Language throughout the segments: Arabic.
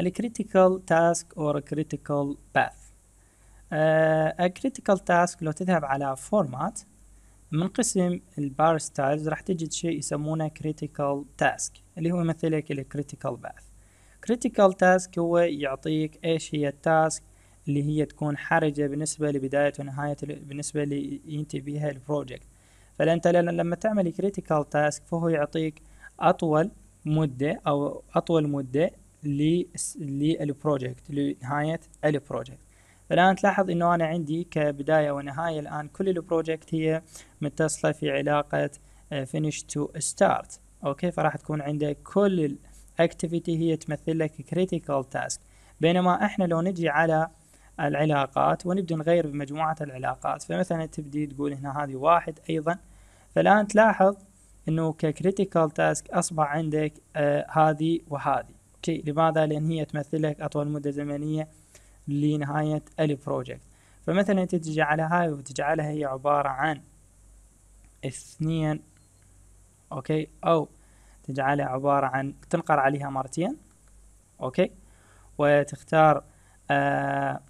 A critical task or a critical path A critical task لو تذهب على format من قسم البار ستايلز راح تجد شيء يسمونه critical task اللي هو يمثلك ال الكريتيكال باث critical task هو يعطيك ايش هي التاسك اللي هي تكون حرجة بالنسبة لبداية ونهاية بالنسبة اللي ينتهي بها البروجكت فأنت لما تعمل critical task فهو يعطيك أطول مدة أو أطول مدة للبروجكت لنهاية البروجكت الآن تلاحظ أنه أنا عندي كبداية ونهاية الآن كل البروجكت هي متصلة في علاقة آه، finish to start أوكي فراح تكون عندك كل الاكتيفيتي هي تمثل لك critical task بينما احنا لو نجي على العلاقات ونبدأ نغير بمجموعة العلاقات فمثلا تبدي تقول هنا هذه واحد أيضا فالآن تلاحظ أنه ككريتيكال تاسك أصبح عندك آه هذه وهذه اوكي لماذا لأن هي تمثل لك أطول مدة زمنية لنهاية البروجكت فمثلا أنت على هاي وتجعلها هي عبارة عن اثنين أوكي أو تجعلها عبارة عن تنقر عليها مرتين أوكي وتختار آه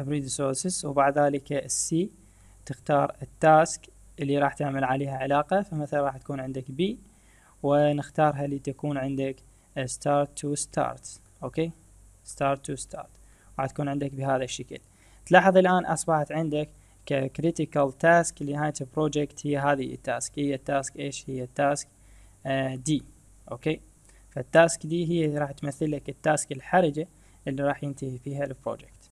ريسورسز وبعد ذلك السي تختار التاسك اللي راح تعمل عليها علاقة فمثلا راح تكون عندك بي ونختارها لتكون عندك start to start اوكي start to start وحتكون عندك بهذا الشكل تلاحظ الان اصبحت عندك ككريتيكال تاسك لنهاية البروجكت هي هذه التاسك هي التاسك ايش هي التاسك دي اوكي فالتاسك دي هي راح تمثل لك التاسك الحرجة اللي راح ينتهي فيها البروجكت